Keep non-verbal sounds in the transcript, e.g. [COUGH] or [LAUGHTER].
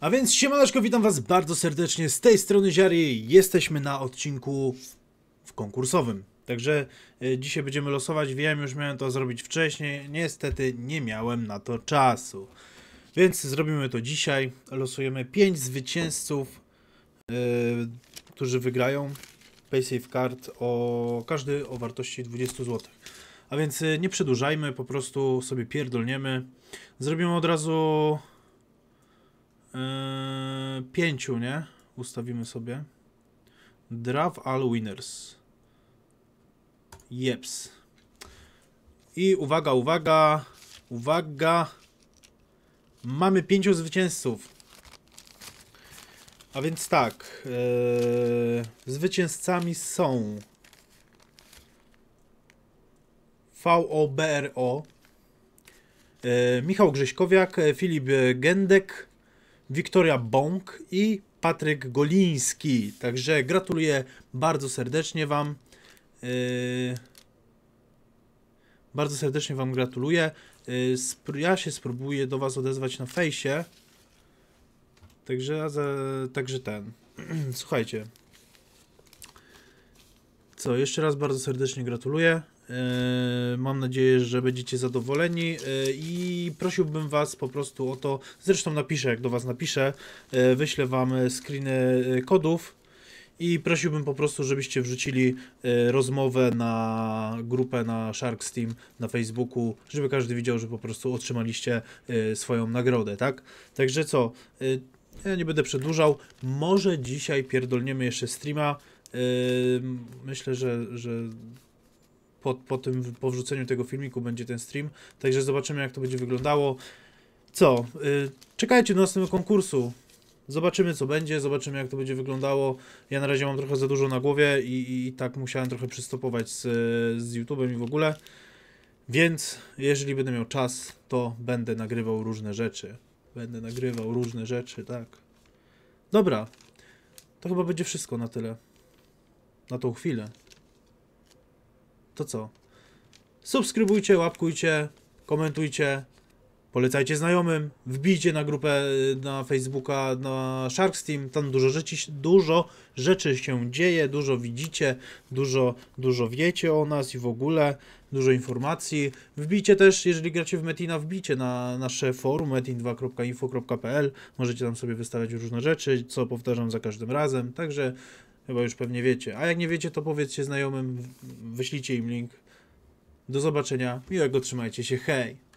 A więc siemaneczko, witam was bardzo serdecznie, z tej strony Ziari, jesteśmy na odcinku w konkursowym. Także e, dzisiaj będziemy losować, wiem, już miałem to zrobić wcześniej, niestety nie miałem na to czasu. Więc zrobimy to dzisiaj, losujemy 5 zwycięzców, yy, którzy wygrają PaySafe Card, o, każdy o wartości 20 zł. A więc e, nie przedłużajmy, po prostu sobie pierdolniemy. Zrobimy od razu Yy, pięciu, nie? Ustawimy sobie. Draft all winners. Jeps. I uwaga, uwaga, uwaga. Mamy pięciu zwycięzców. A więc tak. Yy, zwycięzcami są VOBRO. Yy, Michał Grześkowiak, Filip Gendek, Wiktoria Bąk i Patryk Goliński. Także gratuluję bardzo serdecznie Wam. Yy, bardzo serdecznie Wam gratuluję. Yy, ja się spróbuję do Was odezwać na fejsie. Także, także ten. [CLEARS THROAT] Słuchajcie. Co, jeszcze raz bardzo serdecznie gratuluję. Yy, mam nadzieję, że będziecie zadowoleni yy, i prosiłbym Was po prostu o to. Zresztą napiszę, jak do Was napiszę, yy, wyślę Wam screeny kodów i prosiłbym po prostu, żebyście wrzucili rozmowę na grupę na Sharks Team na Facebooku, żeby każdy widział, że po prostu otrzymaliście swoją nagrodę, tak? Także co, ja nie będę przedłużał. Może dzisiaj pierdolniemy jeszcze streama. Myślę, że, że po, po tym po wrzuceniu tego filmiku będzie ten stream. Także zobaczymy, jak to będzie wyglądało. Co? Yy, czekajcie do następnego konkursu. Zobaczymy, co będzie, zobaczymy, jak to będzie wyglądało. Ja na razie mam trochę za dużo na głowie i, i, i tak musiałem trochę przystopować z, z YouTube'em i w ogóle. Więc jeżeli będę miał czas, to będę nagrywał różne rzeczy. Będę nagrywał różne rzeczy, tak. Dobra. To chyba będzie wszystko na tyle. Na tą chwilę to co? Subskrybujcie, łapkujcie, komentujcie, polecajcie znajomym, wbijcie na grupę y, na Facebooka, na Sharks Team, tam dużo rzeczy, dużo rzeczy się dzieje, dużo widzicie, dużo, dużo wiecie o nas i w ogóle, dużo informacji. Wbijcie też, jeżeli gracie w Metina, wbijcie na nasze forum metin2.info.pl, możecie tam sobie wystawiać różne rzeczy, co powtarzam za każdym razem, także Chyba już pewnie wiecie. A jak nie wiecie, to powiedzcie znajomym, wyślijcie im link. Do zobaczenia, miłego trzymajcie się, hej!